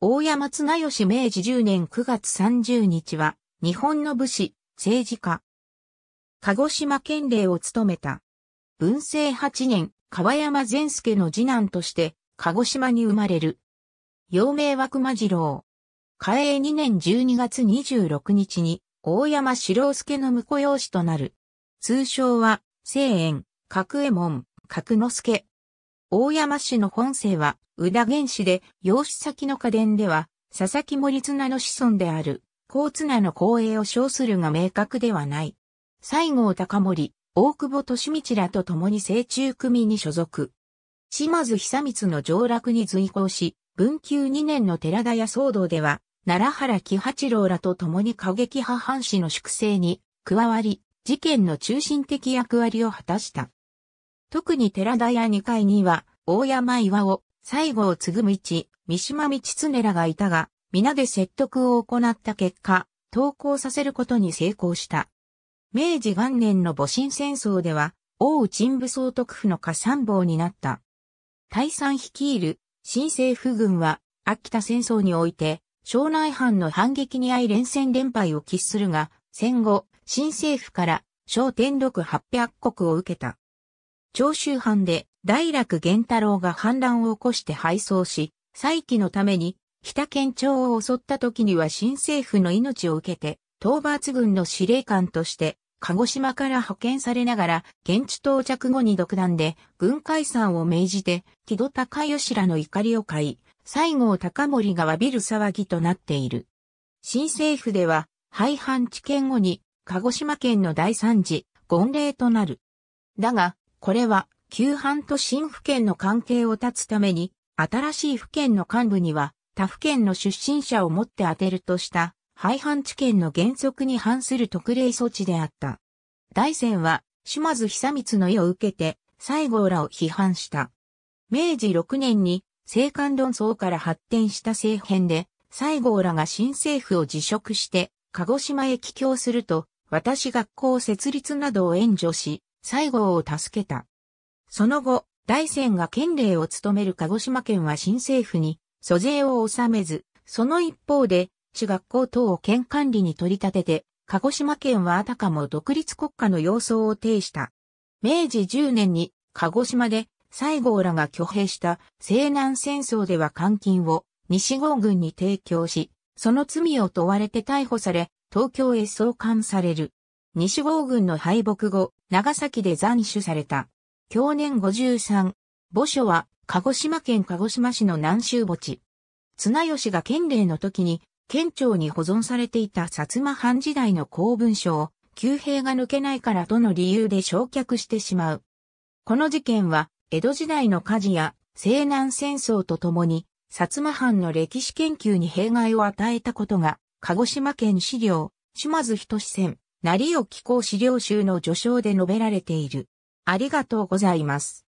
大山綱吉明治10年9月30日は、日本の武士、政治家。鹿児島県令を務めた。文政8年、川山善助の次男として、鹿児島に生まれる。幼名は熊次郎。嘉永2年12月26日に、大山四郎助の婿養子となる。通称は、聖縁、角右衛門、角之助、大山氏の本姓は、宇田原氏で、養子先の家伝では、佐々木森綱の子孫である、高綱の光栄を称するが明確ではない。西郷隆盛、大久保利道らと共に成中組に所属。島津久光の上洛に随行し、文久2年の寺田屋騒動では、奈良原喜八郎らと共に過激派藩士の粛清に加わり、事件の中心的役割を果たした。特に寺田屋2階には、大山岩を、西郷継ぐ道、三島道常らがいたが、皆で説得を行った結果、投降させることに成功した。明治元年の戊辰戦争では、王陳武総督府の下参謀になった。大山率いる新政府軍は、秋田戦争において、庄内藩の反撃に遭い連戦連敗を喫するが、戦後、新政府から、小天禄八百国を受けた。長州藩で大楽源太郎が反乱を起こして敗走し、再起のために北県庁を襲った時には新政府の命を受けて、討伐軍の司令官として鹿児島から派遣されながら、現地到着後に独断で、軍解散を命じて、木戸高吉らの怒りを買い、西郷隆盛が詫びる騒ぎとなっている。新政府では、廃藩置県後に、鹿児島県の第三次、権令となる。だが、これは、旧藩と新府県の関係を断つために、新しい府県の幹部には、他府県の出身者をもって当てるとした、廃藩置県の原則に反する特例措置であった。大仙は、島津久光の意を受けて、西郷らを批判した。明治6年に、政官論争から発展した政変で、西郷らが新政府を辞職して、鹿児島へ帰郷すると、私学校設立などを援助し、西郷を助けた。その後、大仙が県令を務める鹿児島県は新政府に租税を納めず、その一方で、中学校等を県管理に取り立てて、鹿児島県はあたかも独立国家の様相を呈した。明治10年に鹿児島で西郷らが挙兵した西南戦争では監禁を西郷軍に提供し、その罪を問われて逮捕され、東京へ送還される。西郷軍の敗北後、長崎で斬首された。去年53。墓所は、鹿児島県鹿児島市の南州墓地。綱吉が県令の時に、県庁に保存されていた薩摩藩時代の公文書を、旧兵が抜けないからとの理由で焼却してしまう。この事件は、江戸時代の火事や西南戦争とともに、薩摩藩の歴史研究に弊害を与えたことが、鹿児島県資料、島津志戦、成尾紀行資料集の序章で述べられている。ありがとうございます。